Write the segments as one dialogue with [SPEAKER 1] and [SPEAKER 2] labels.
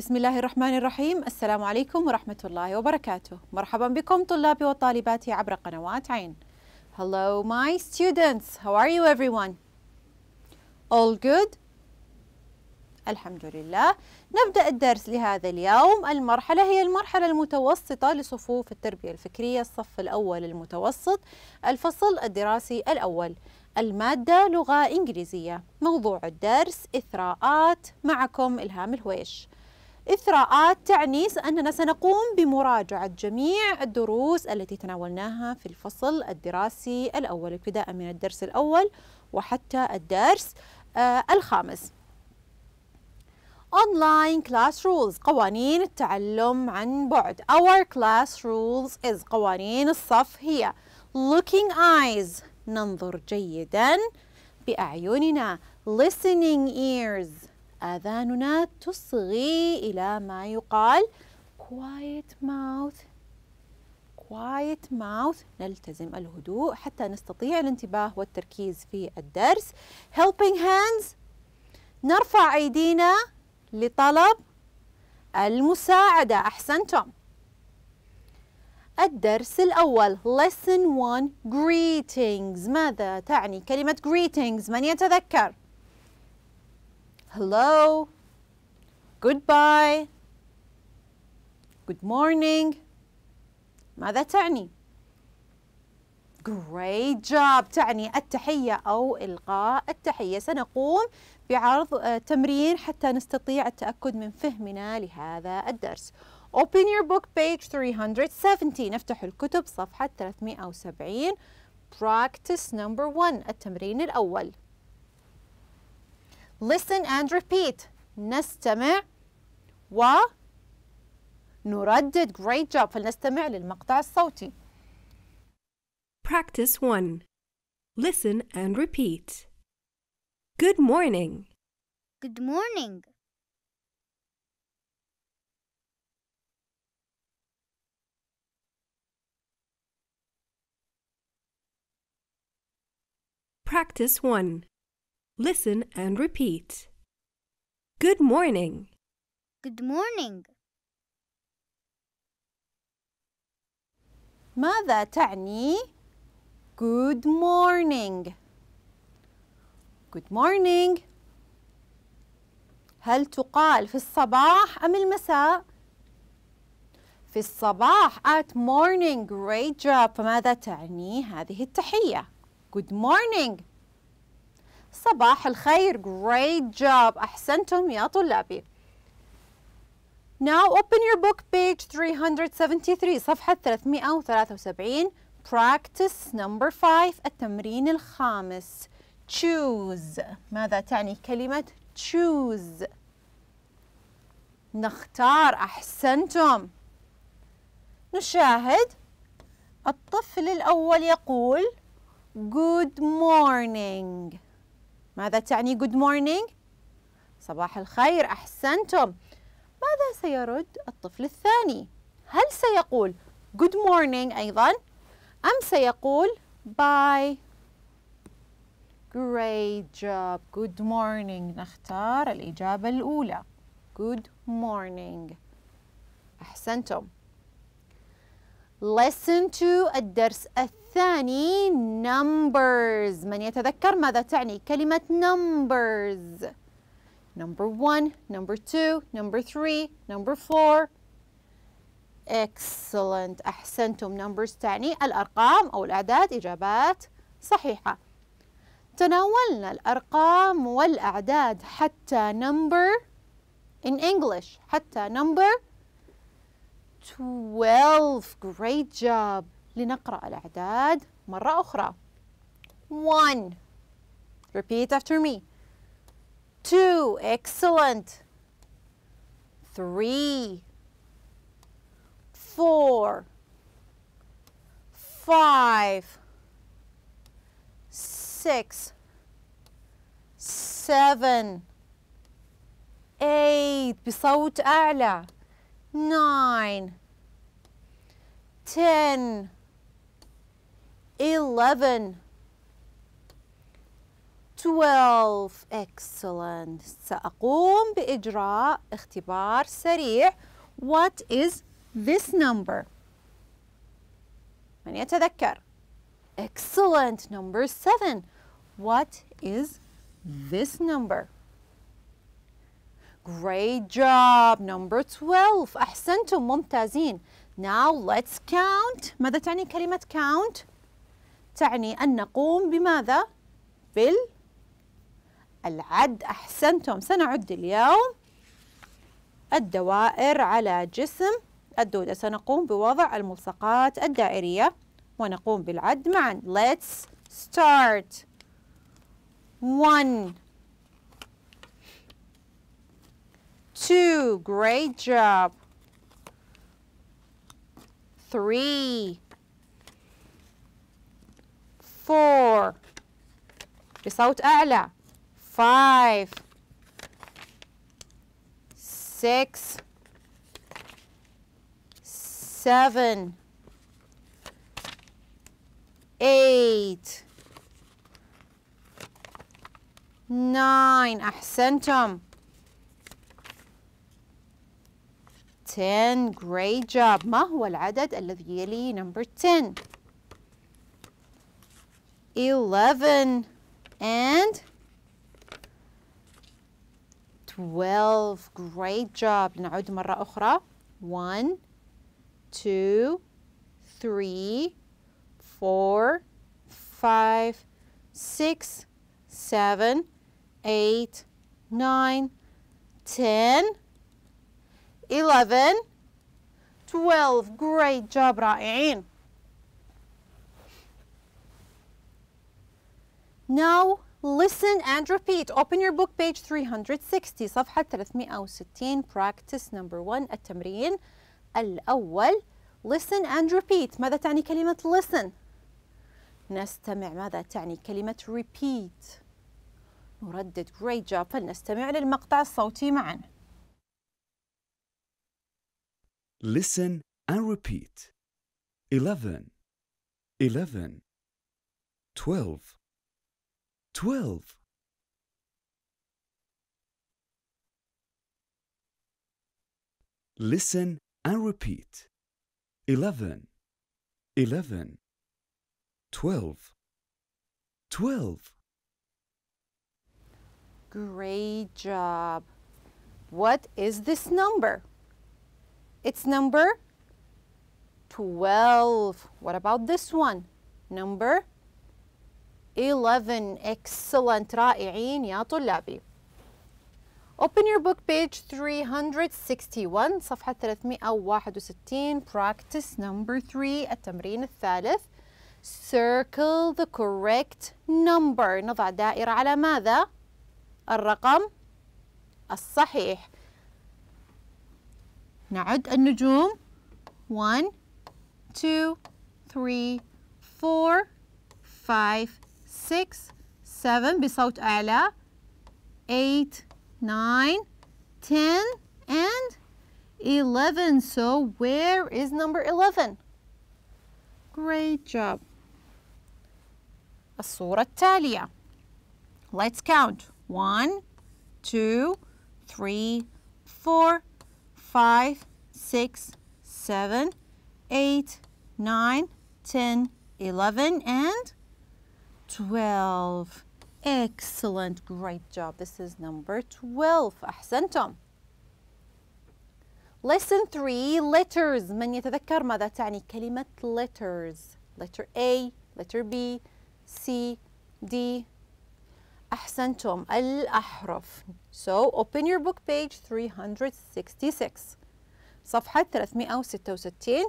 [SPEAKER 1] بسم الله الرحمن الرحيم السلام عليكم ورحمة الله وبركاته مرحبا بكم طلابي وطالباتي عبر قنوات عين Hello my students how are you everyone all good الحمد لله نبدأ الدرس لهذا اليوم المرحلة هي المرحلة المتوسطة لصفوف التربية الفكرية الصف الأول المتوسط الفصل الدراسي الأول المادة لغة إنجليزية موضوع الدرس إثراءات معكم إلهام الهويش إثراءات تعني أننا سنقوم بمراجعة جميع الدروس التي تناولناها في الفصل الدراسي الأول ابتداء من الدرس الأول وحتى الدرس آه، الخامس Online Class Rules قوانين التعلم عن بعد Our Class Rules is قوانين الصف هي Looking Eyes ننظر جيدا بأعيننا Listening Ears آذاننا تصغي إلى ما يقال quiet mouth quiet mouth نلتزم الهدوء حتى نستطيع الانتباه والتركيز في الدرس helping hands نرفع أيدينا لطلب المساعدة أحسنتم الدرس الأول lesson 1 greetings ماذا تعني كلمة greetings من يتذكر؟ hello, goodbye, good morning ماذا تعني؟ Great job تعني التحية أو إلقاء التحية سنقوم بعرض آه، تمرين حتى نستطيع التأكد من فهمنا لهذا الدرس Open your book page 370 نفتح الكتب صفحة 370 Practice number one التمرين الأول Listen and repeat. نستمع ونردد. Great job. فلنستمع للمقطع الصوتي. Practice 1. Listen and repeat. Good morning. Good morning. Practice 1. Listen and repeat. Good morning. Good morning. ماذا تعني good morning good morning هل تقال في الصباح أم المساء في الصباح at morning great job فماذا تعني هذه التحية good morning صباح الخير great job أحسنتم يا طلابي Now open your book page 373 صفحة 373 practice number 5 التمرين الخامس choose ماذا تعني كلمة choose نختار أحسنتم نشاهد الطفل الأول يقول good morning ماذا تعني good morning؟ صباح الخير أحسنتم ماذا سيرد الطفل الثاني؟ هل سيقول good morning أيضا؟ أم سيقول bye Great job. Good morning. نختار الإجابة الأولى. Good morning. أحسنتم. Listen to الدرس الثاني numbers من يتذكر ماذا تعني كلمة numbers number 1 number 2 number 3 number 4 excellent أحسنتم numbers تعني الأرقام أو الأعداد إجابات صحيحة تناولنا الأرقام والأعداد حتى number in English حتى number 12 great job لنقرأ الأعداد مرة أخرى 1 repeat after me 2 excellent 3 4 5 6 7 8 بصوت أعلى nine, ten, eleven, twelve. Excellent. سأقوم بإجراء اختبار سريع. What is this number? من يتذكر؟ Excellent. Number seven. What is this number? Great job. Number 12. أحسنتم ممتازين. Now let's count. ماذا تعني كلمة count؟ تعني أن نقوم بماذا؟ بال العد أحسنتم سنعد اليوم الدوائر على جسم الدودة سنقوم بوضع الملصقات الدائرية ونقوم بالعد معا Let's start One Two, great job. Three, four, بصوت أعلى. Five, six, seven, eight, nine. أحسنتم. 10. Great job. ما هو العدد الذي يلي number 10? 11 and 12. Great job. لنعود مرة أخرى. 1, 2, 3, 4, 5, 6, 7, 8, 9, 10, 11, 12. Great job, رائعين. Now listen and repeat. Open your book page 360 صفحة 360 practice number 1 التمرين الأول listen and repeat ماذا تعني كلمة listen؟ نستمع ماذا تعني كلمة repeat نردد great job فلنستمع للمقطع الصوتي معاً Listen and repeat. 11, 11, 12, 12. Listen and repeat. 11, 11, 12, 12. Great job. What is this number? It's number 12. What about this one? Number 11. Excellent. رائعين يا طلابي. Open your book page 361 صفحة 361 practice number 3 التمرين الثالث circle the correct number نضع دائرة على ماذا؟ الرقم الصحيح نعد النجوم 1 2 3 4 5 6 7 بصوت أعلى 8 9 10 and 11 so where is number 11 great job الصورة التالية let's count 1 2 3 4 5, 6, 7, 8, 9, 10, 11, and 12. Excellent. Great job. This is number 12. أحسنتم. Lesson 3 letters من يتذكر ماذا تعني كلمة letters letter A letter B C D أحسنتم الأحرف So open your book page 366 صفحة 366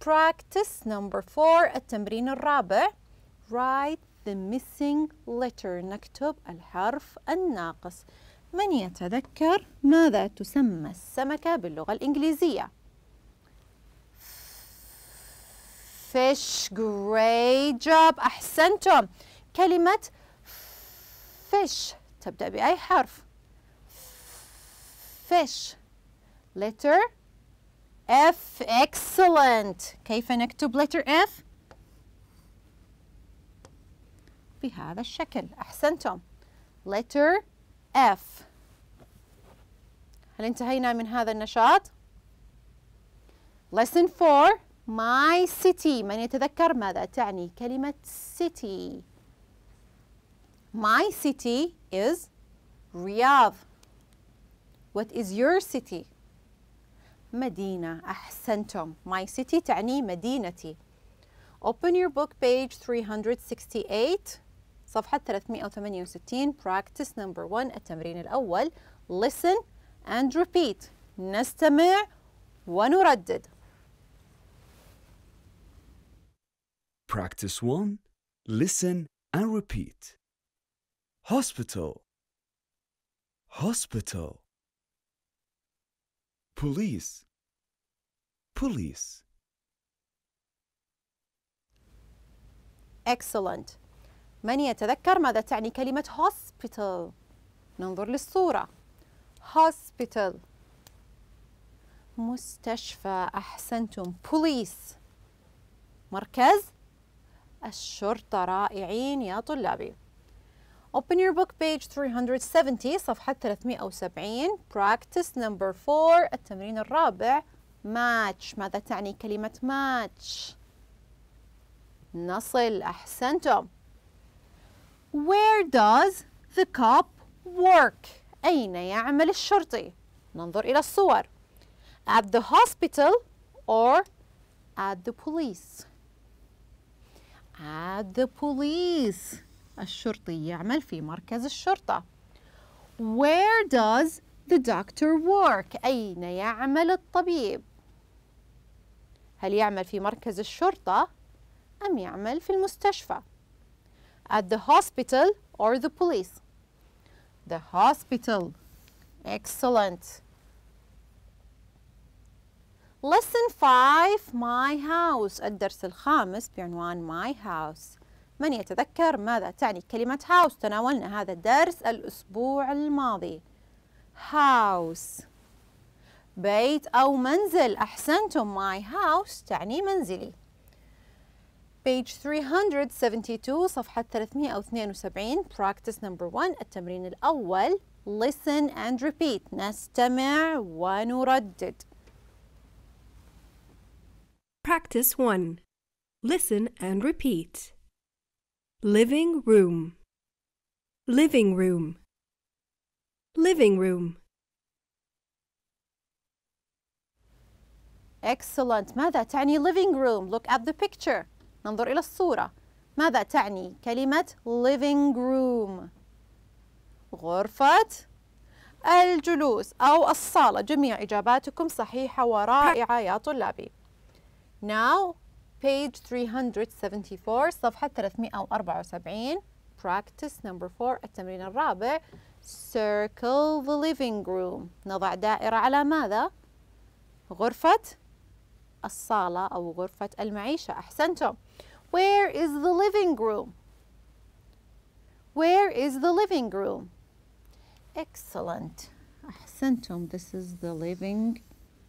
[SPEAKER 1] Practice number 4 التمرين الرابع Write the missing letter نكتب الحرف الناقص من يتذكر ماذا تسمى السمكة باللغة الإنجليزية؟ fish great job أحسنتم كلمة fish تبدأ بأي حرف؟ fish. Letter F. Excellent. كيف نكتب letter F? بهذا الشكل. أحسنتم. Letter F. هل انتهينا من هذا النشاط؟ Lesson 4. My city. من يتذكر ماذا تعني كلمة city? My city is Riyadh. What is your city? مدينة أحسنتم My city تعني مدينتي Open your book page 368 صفحة 368 Practice number 1 التمرين الأول Listen and repeat نستمع ونردد Practice 1 Listen and repeat Hospital Hospital police police excellent من يتذكر ماذا تعني كلمة hospital ننظر للصورة hospital مستشفى أحسنتم police مركز الشرطة رائعين يا طلابي Open your book page 370 صفحة 370 practice number 4 التمرين الرابع match ماذا تعني كلمة match؟ نصل أحسنتم Where does the cop work? أين يعمل الشرطي؟ ننظر إلى الصور At the hospital or at the police? At the police الشرطي يعمل في مركز الشرطة Where does the doctor work أين يعمل الطبيب هل يعمل في مركز الشرطة أم يعمل في المستشفى at the hospital or the police the hospital excellent lesson 5 my house الدرس الخامس بعنوان my house من يتذكر ماذا تعني كلمة هاوس تناولنا هذا الدرس الأسبوع الماضي هاوس بيت أو منزل أحسنتم my house تعني منزلي page 372 صفحة 372 practice number 1 التمرين الأول listen and repeat نستمع ونردد Practice 1 Listen and repeat Living room. Living room. Living room. Excellent. ماذا تعني living room? Look at the picture. ننظر إلى الصورة. ماذا تعني كلمة living room؟ غرفة الجلوس أو الصالة. جميع إجاباتكم صحيحة ورائعة يا طلابي. Now page 374 صفحة 374 practice number 4 التمرين الرابع circle the living room نضع دائرة على ماذا؟ غرفة الصالة أو غرفة المعيشة أحسنتم Where is the living room? Where is the living room? Excellent أحسنتم This is the living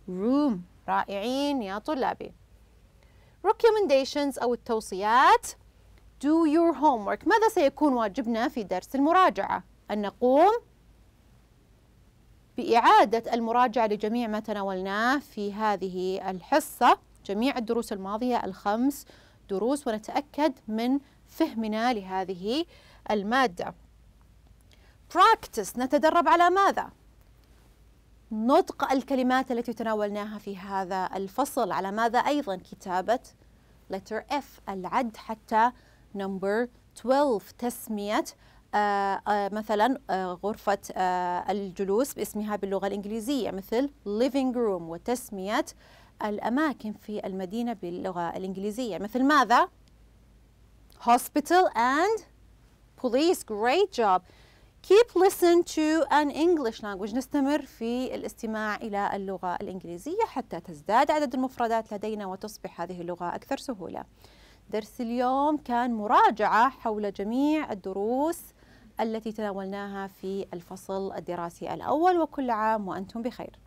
[SPEAKER 1] room رائعين يا طلابي recommendations أو التوصيات do your homework ماذا سيكون واجبنا في درس المراجعة؟ أن نقوم بإعادة المراجعة لجميع ما تناولناه في هذه الحصة جميع الدروس الماضية الخمس دروس ونتأكد من فهمنا لهذه المادة practice نتدرب على ماذا؟ نطق الكلمات التي تناولناها في هذا الفصل على ماذا أيضا كتابة letter F العد حتى number 12 تسمية آه، آه، مثلا آه، غرفة الجلوس باسمها باللغة الإنجليزية مثل living room وتسمية الأماكن في المدينة باللغة الإنجليزية مثل ماذا؟ hospital and police great job keep listen to an English language نستمر في الاستماع إلى اللغة الإنجليزية حتى تزداد عدد المفردات لدينا وتصبح هذه اللغة أكثر سهولة درس اليوم كان مراجعة حول جميع الدروس التي تناولناها في الفصل الدراسي الأول وكل عام وأنتم بخير